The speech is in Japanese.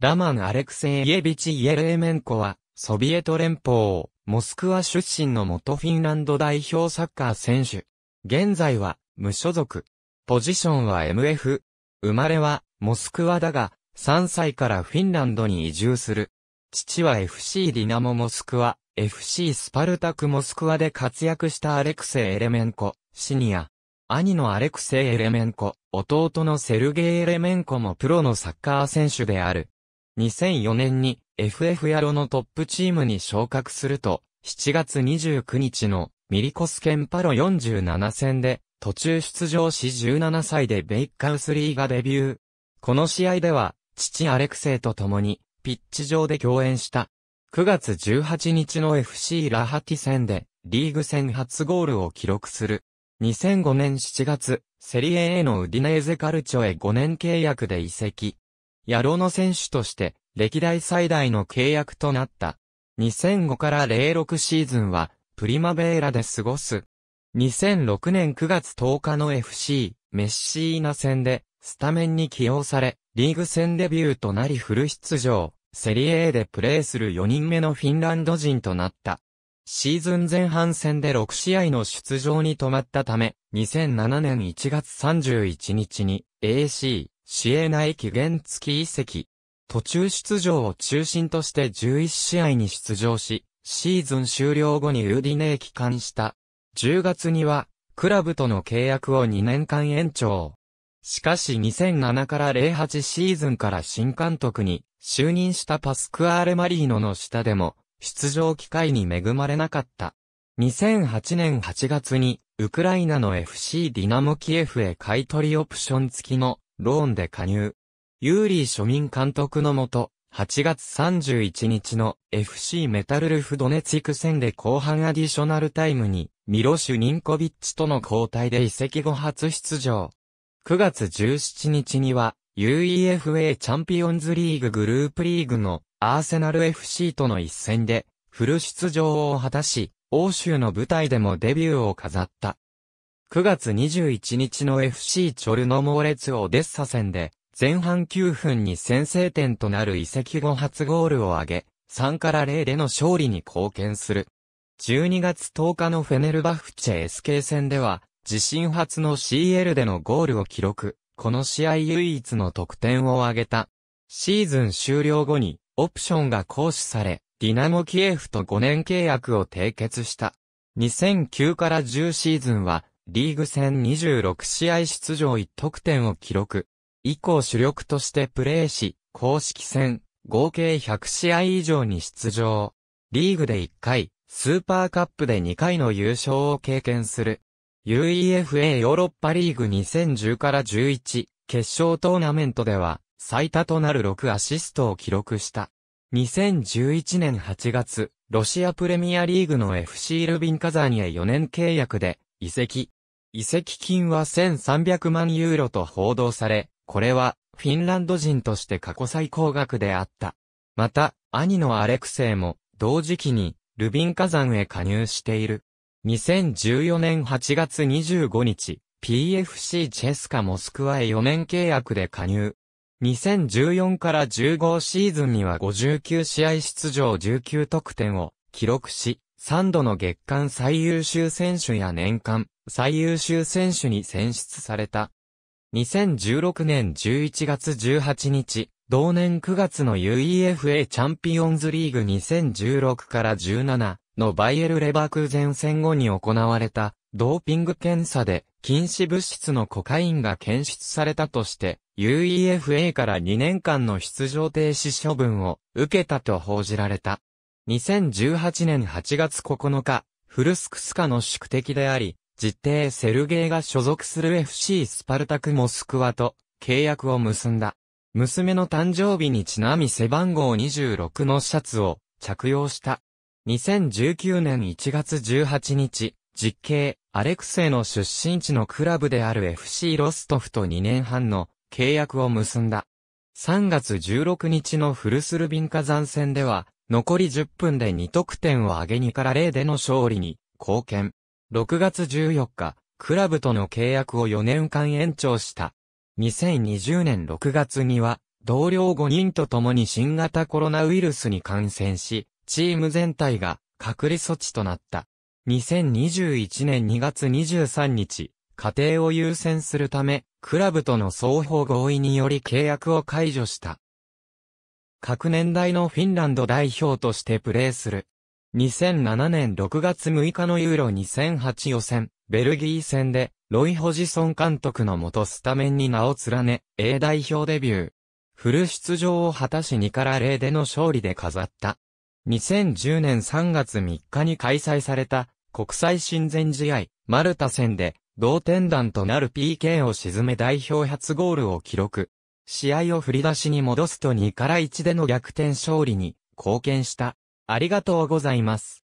ラマン・アレクセイイエビチ・イエレメンコは、ソビエト連邦、モスクワ出身の元フィンランド代表サッカー選手。現在は、無所属。ポジションは MF。生まれは、モスクワだが、3歳からフィンランドに移住する。父は FC ディナモモスクワ、FC スパルタクモスクワで活躍したアレクセイ・エレメンコ、シニア。兄のアレクセイ・エレメンコ、弟のセルゲイ・エレメンコもプロのサッカー選手である。2004年に FF 野郎のトップチームに昇格すると、7月29日のミリコスケンパロ47戦で途中出場し17歳でベイカウスリーがデビュー。この試合では、父アレクセイと共に、ピッチ上で共演した。9月18日の FC ラハティ戦で、リーグ戦初ゴールを記録する。2005年7月、セリエ A のウディネーゼカルチョへ5年契約で移籍。野郎の選手として歴代最大の契約となった。2005から06シーズンはプリマベーラで過ごす。2006年9月10日の FC メッシーナ戦でスタメンに起用され、リーグ戦デビューとなりフル出場、セリエ A でプレーする4人目のフィンランド人となった。シーズン前半戦で6試合の出場に止まったため、2007年1月31日に AC シエナ駅原付き遺跡。途中出場を中心として11試合に出場し、シーズン終了後にウーディネへ帰還した。10月には、クラブとの契約を2年間延長。しかし2007から08シーズンから新監督に就任したパスクアーレ・マリーノの下でも出場機会に恵まれなかった。2008年8月にウクライナの FC ディナモキエフへ買取オプション付きのローンで加入。ユーリー庶民監督のもと、8月31日の FC メタルルフドネツィク戦で後半アディショナルタイムに、ミロシュ・ニンコビッチとの交代で移籍後初出場。9月17日には、UEFA チャンピオンズリーググループリーグのアーセナル FC との一戦でフル出場を果たし、欧州の舞台でもデビューを飾った。9月21日の FC チョルノモーレツオデッサ戦で、前半9分に先制点となる移籍後初ゴールを挙げ、3から0での勝利に貢献する。12月10日のフェネルバフチェ SK 戦では、自身初の CL でのゴールを記録。この試合唯一の得点を挙げた。シーズン終了後に、オプションが行使され、ディナモキエフと5年契約を締結した。2009から10シーズンは、リーグ戦26試合出場1得点を記録。以降主力としてプレーし、公式戦、合計100試合以上に出場。リーグで1回、スーパーカップで2回の優勝を経験する。UEFA ヨーロッパリーグ2010から11、決勝トーナメントでは、最多となる6アシストを記録した。2011年8月、ロシアプレミアリーグの FC ルビンカザーニへ4年契約で、遺跡。遺跡金は1300万ユーロと報道され、これはフィンランド人として過去最高額であった。また、兄のアレクセイも同時期にルビン火山へ加入している。2014年8月25日、PFC チェスカモスクワへ4年契約で加入。2014から15シーズンには59試合出場19得点を記録し、3度の月間最優秀選手や年間最優秀選手に選出された。2016年11月18日、同年9月の UEFA チャンピオンズリーグ2016から17のバイエル・レバークーゼン戦後に行われたドーピング検査で禁止物質のコカインが検出されたとして UEFA から2年間の出場停止処分を受けたと報じられた。2018年8月9日、フルスクスカの宿敵であり、実定セルゲイが所属する FC スパルタクモスクワと契約を結んだ。娘の誕生日にちなみ背番号26のシャツを着用した。2019年1月18日、実刑、アレクセイの出身地のクラブである FC ロストフと2年半の契約を結んだ。3月16日のフルスルビンカ山戦では、残り10分で2得点を挙げ2から0での勝利に貢献。6月14日、クラブとの契約を4年間延長した。2020年6月には、同僚5人と共に新型コロナウイルスに感染し、チーム全体が隔離措置となった。2021年2月23日、家庭を優先するため、クラブとの双方合意により契約を解除した。各年代のフィンランド代表としてプレーする。2007年6月6日のユーロ2008予選、ベルギー戦で、ロイ・ホジソン監督のもとスタメンに名を連ね、A 代表デビュー。フル出場を果たし2から0での勝利で飾った。2010年3月3日に開催された国際親善試合、マルタ戦で同点弾となる PK を沈め代表初ゴールを記録。試合を振り出しに戻すと2から1での逆転勝利に貢献した。ありがとうございます。